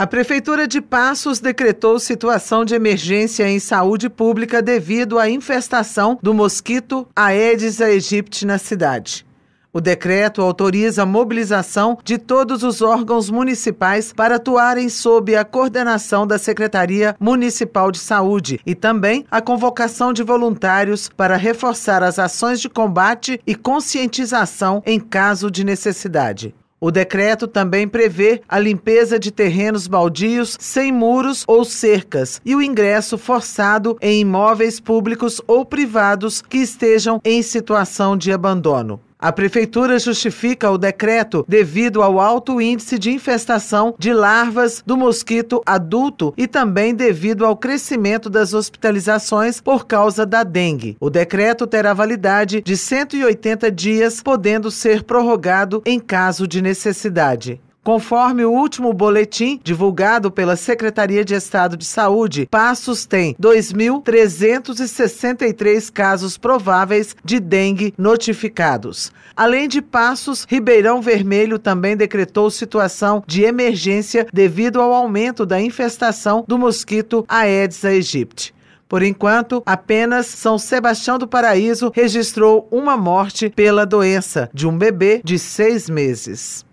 A Prefeitura de Passos decretou situação de emergência em saúde pública devido à infestação do mosquito Aedes aegypti na cidade. O decreto autoriza a mobilização de todos os órgãos municipais para atuarem sob a coordenação da Secretaria Municipal de Saúde e também a convocação de voluntários para reforçar as ações de combate e conscientização em caso de necessidade. O decreto também prevê a limpeza de terrenos baldios sem muros ou cercas e o ingresso forçado em imóveis públicos ou privados que estejam em situação de abandono. A prefeitura justifica o decreto devido ao alto índice de infestação de larvas do mosquito adulto e também devido ao crescimento das hospitalizações por causa da dengue. O decreto terá validade de 180 dias, podendo ser prorrogado em caso de necessidade. Conforme o último boletim divulgado pela Secretaria de Estado de Saúde, Passos tem 2.363 casos prováveis de dengue notificados. Além de Passos, Ribeirão Vermelho também decretou situação de emergência devido ao aumento da infestação do mosquito Aedes aegypti. Por enquanto, apenas São Sebastião do Paraíso registrou uma morte pela doença de um bebê de seis meses.